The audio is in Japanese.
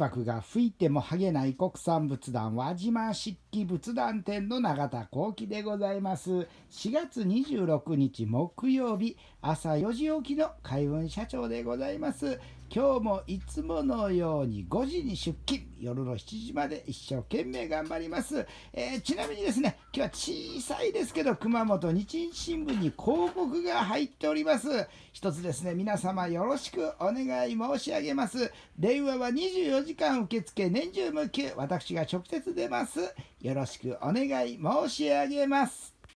箔が吹いてもはげない国産仏壇輪島漆器仏壇店の永田幸喜でございます4月26日木曜日朝4時起きの海運社長でございます今日もいつものように5時に出勤夜の7時まで一生懸命頑張ります。えー、ちなみにですね、今日は小さいですけど、熊本日日新聞に広告が入っております。一つですね、皆様よろしくお願い申し上げます。電話は24時間受付、年中無休、私が直接出ます。よろしくお願い申し上げます。